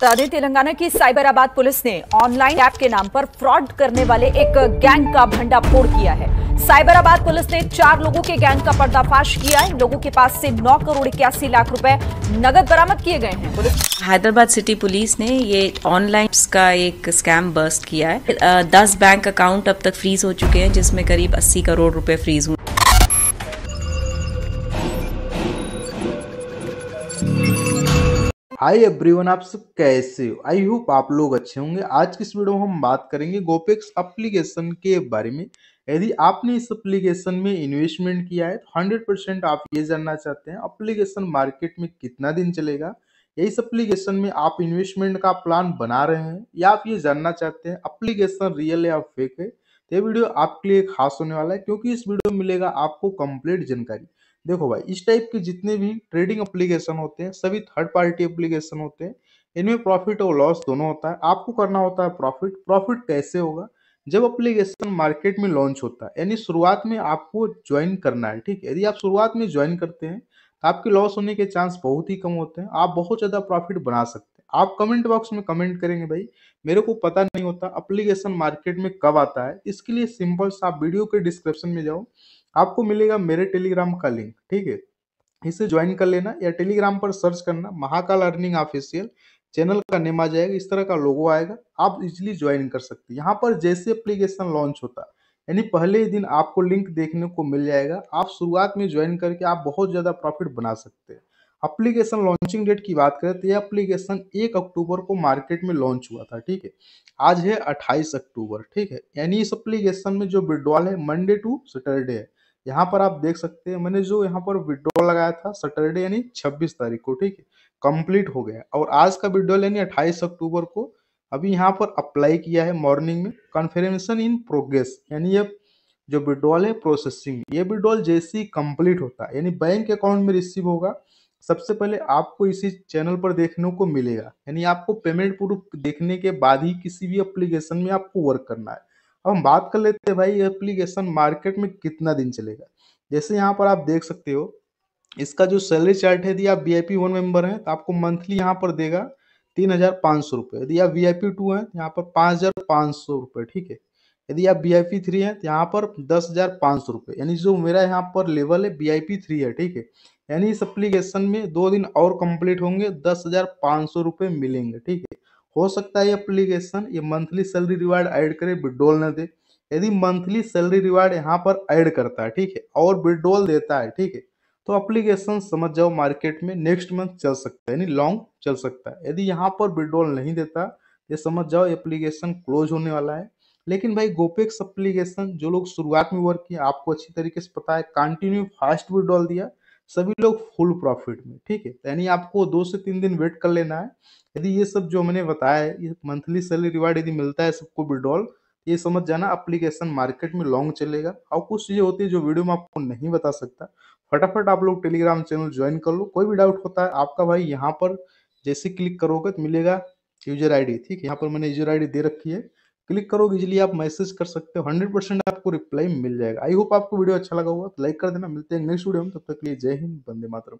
तादे तेलंगाना की साइबराबाद पुलिस ने online app के नाम पर फ्रॉड करने वाले एक गैंग का भंडाफोड़ किया है साइबराबाद पुलिस ने चार लोगों के गैंग का पर्दाफाश किया इन लोगों के पास से 9 करोड़ इक्यासी लाख रुपए नगद बरामद किए गए हैं पुलिस हैदराबाद सिटी पुलिस ने ये ऑनलाइन का एक स्कैम बर्स्ट किया है दस बैंक अकाउंट अब तक फ्रीज हो चुके हैं जिसमें करीब अस्सी करोड़ रूपए फ्रीज हुए हाय एवरीवन आप सब कैसे हो आई होप आप लोग अच्छे होंगे आज की इस वीडियो में हम बात करेंगे गोपेक्स अप्लीकेशन के बारे में यदि आपने इस अप्लीकेशन में इन्वेस्टमेंट किया है तो हंड्रेड परसेंट आप ये जानना चाहते हैं अप्लीकेशन मार्केट में कितना दिन चलेगा या इस अप्लीकेशन में आप इन्वेस्टमेंट का प्लान बना रहे हैं या आप ये जानना चाहते हैं अप्लीकेशन रियल है या फेक है तो ये वीडियो आपके लिए खास होने वाला है क्योंकि इस वीडियो में मिलेगा आपको कंप्लीट जानकारी देखो भाई इस टाइप के जितने भी ट्रेडिंग एप्लीकेशन होते हैं सभी थर्ड पार्टी एप्लीकेशन होते हैं इनमें प्रॉफिट और लॉस दोनों होता है आपको करना होता है प्रॉफिट प्रॉफिट कैसे होगा जब एप्लीकेशन मार्केट में लॉन्च होता है यानी शुरुआत में आपको ज्वाइन करना है ठीक है यदि आप शुरुआत में ज्वाइन करते हैं तो आपके लॉस होने के चांस बहुत ही कम होते हैं आप बहुत ज़्यादा प्रॉफिट बना सकते हैं आप कमेंट बॉक्स में कमेंट करेंगे भाई मेरे को पता नहीं होता अप्लीकेशन मार्केट में कब आता है इसके लिए सिंपल सा वीडियो के डिस्क्रिप्शन में जाओ आपको मिलेगा मेरे टेलीग्राम का लिंक ठीक है इसे ज्वाइन कर लेना या टेलीग्राम पर सर्च करना महाकाल अर्निंग ऑफिशियल चैनल का नेम आ जाएगा इस तरह का लोगो आएगा आप इजिली ज्वाइन कर सकते हैं यहाँ पर जैसे एप्लीकेशन लॉन्च होता है यानी पहले ही दिन आपको लिंक देखने को मिल जाएगा आप शुरुआत में ज्वाइन करके आप बहुत ज़्यादा प्रॉफिट बना सकते हैं अप्लीकेशन लॉन्चिंग डेट की बात करें तो यह अप्लीकेशन एक अक्टूबर को मार्केट में लॉन्च हुआ था ठीक है आज है अट्ठाईस अक्टूबर ठीक है यानी इस अप्लीकेशन में जो विड्रॉल है मंडे टू सैटरडे है यहाँ पर आप देख सकते हैं मैंने जो यहाँ पर विड्रॉल लगाया था सैटरडे यानी 26 तारीख को ठीक है कंप्लीट हो गया और आज का विड्रॉल यानी 28 अक्टूबर को अभी यहाँ पर अप्लाई किया है मॉर्निंग में कन्फर्मेशन इन प्रोग्रेस यानी ये जो विड्रॉल है प्रोसेसिंग ये विड्रॉल जैसे ही कंप्लीट होता है यानी बैंक अकाउंट में रिसीव होगा सबसे पहले आपको इसी चैनल पर देखने को मिलेगा यानी आपको पेमेंट प्रूफ देखने के बाद ही किसी भी अप्लीकेशन में आपको वर्क करना है अब हम बात कर लेते हैं भाई ये एप्लीकेशन मार्केट में कितना दिन चलेगा जैसे यहाँ पर आप देख सकते हो इसका जो सैलरी चार्ट है यदि आप V I P one member हैं तो आपको मंथली यहाँ पर देगा तीन हज़ार पाँच सौ रुपये यदि आप वी आई पी टू हैं तो यहाँ पर पाँच हज़ार पाँच सौ रुपये ठीक है यदि आप वी आई पी थ्री हैं तो यहाँ पर दस हज़ार पाँच सौ रुपये यानी जो मेरा यहाँ पर लेवल है वी आई पी थ्री है ठीक है यानी इस एप्लीकेशन में दो दिन और कंप्लीट होंगे दस हज़ार पाँच सौ रुपये मिलेंगे ठीक है हो सकता है एप्लीकेशन ये मंथली सैलरी रिवार्ड ऐड करे विड्रोल ना दे यदि मंथली सैलरी रिवार्ड यहाँ पर ऐड करता है ठीक है और विड्रोल देता है ठीक है तो एप्लीकेशन समझ जाओ मार्केट में नेक्स्ट मंथ चल सकता है यानी लॉन्ग चल सकता है यदि यहाँ पर विड्रोल नहीं देता ये समझ जाओ एप्लीकेशन क्लोज होने वाला है लेकिन भाई गोपेक्स एप्लीकेशन जो लोग शुरुआत में वर्क किया आपको अच्छी तरीके से पता है कंटिन्यू फास्ट विड्रॉल दिया सभी लोग फुल प्रॉफिट में ठीक है यानी आपको दो से तीन दिन वेट कर लेना है यदि ये सब जो मैंने बताया है ये मंथली सैलरी रिवार्ड यदि मिलता है सबको विड्रॉल तो ये समझ जाना अप्लीकेशन मार्केट में लॉन्ग चलेगा और कुछ चीज़ें होती है जो वीडियो में आपको नहीं बता सकता फटाफट आप लोग टेलीग्राम चैनल ज्वाइन कर लो कोई भी डाउट होता है आपका भाई यहाँ पर जैसे क्लिक करोगे तो मिलेगा यूजर आईडी ठीक है यहाँ पर मैंने यूजर आईडी दे रखी है क्लिक करोगे इजिली आप मैसेज कर सकते हो हंड्रेड परसेंट आपको रिप्लाई मिल जाएगा आई होप आपको वीडियो अच्छा लगा होगा तो लाइक कर देना मिलते हैं नेक्स्ट वीडियो में तब तक के लिए जय हिंद बंदे मातरम